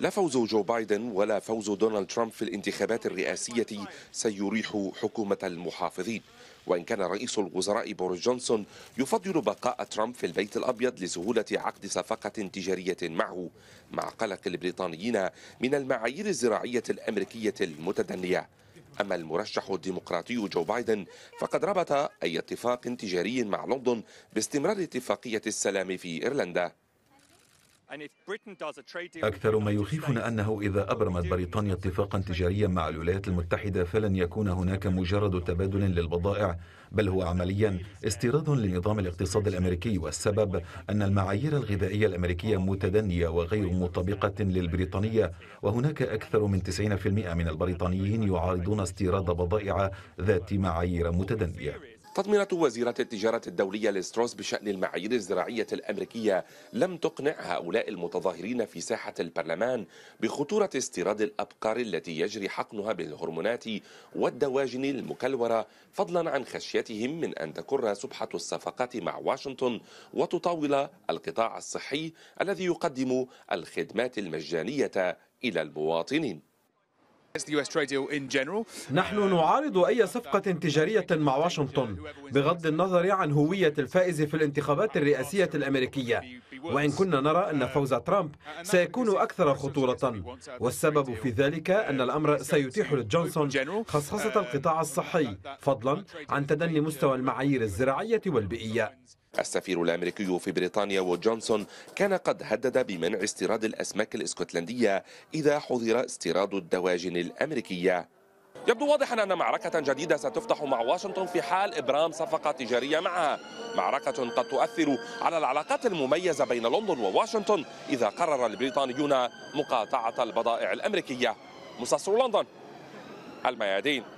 لا فوز جو بايدن ولا فوز دونالد ترامب في الانتخابات الرئاسية سيريح حكومة المحافظين وإن كان رئيس الوزراء بوريس جونسون يفضل بقاء ترامب في البيت الأبيض لسهولة عقد صفقة تجارية معه مع قلق البريطانيين من المعايير الزراعية الأمريكية المتدنية أما المرشح الديمقراطي جو بايدن فقد ربط أي اتفاق تجاري مع لندن باستمرار اتفاقية السلام في إيرلندا أكثر ما يخيفنا أنه إذا أبرمت بريطانيا اتفاقا تجاريا مع الولايات المتحدة فلن يكون هناك مجرد تبادل للبضائع بل هو عمليا استيراد لنظام الاقتصاد الأمريكي والسبب أن المعايير الغذائية الأمريكية متدنية وغير مطابقة للبريطانية وهناك أكثر من 90% من البريطانيين يعارضون استيراد بضائع ذات معايير متدنية تطمينة وزيرة التجارة الدولية لستروس بشأن المعايير الزراعية الأمريكية لم تقنع هؤلاء المتظاهرين في ساحة البرلمان بخطورة استيراد الأبقار التي يجري حقنها بالهرمونات والدواجن المكلورة فضلا عن خشيتهم من أن تكر سبحة الصفقات مع واشنطن وتطاول القطاع الصحي الذي يقدم الخدمات المجانية إلى المواطنين نحن نعارض أي صفقة تجارية مع واشنطن بغض النظر عن هوية الفائز في الانتخابات الرئاسية الأمريكية وإن كنا نرى أن فوز ترامب سيكون أكثر خطورة والسبب في ذلك أن الأمر سيتيح لجونسون خصخصة القطاع الصحي فضلا عن تدني مستوى المعايير الزراعية والبيئية السفير الأمريكي في بريطانيا وجونسون كان قد هدد بمنع استيراد الأسماك الإسكتلندية إذا حظر استيراد الدواجن الأمريكية يبدو واضحا أن معركة جديدة ستفتح مع واشنطن في حال إبرام صفقة تجارية معها معركة قد تؤثر على العلاقات المميزة بين لندن وواشنطن إذا قرر البريطانيون مقاطعة البضائع الأمريكية مستصر لندن الميادين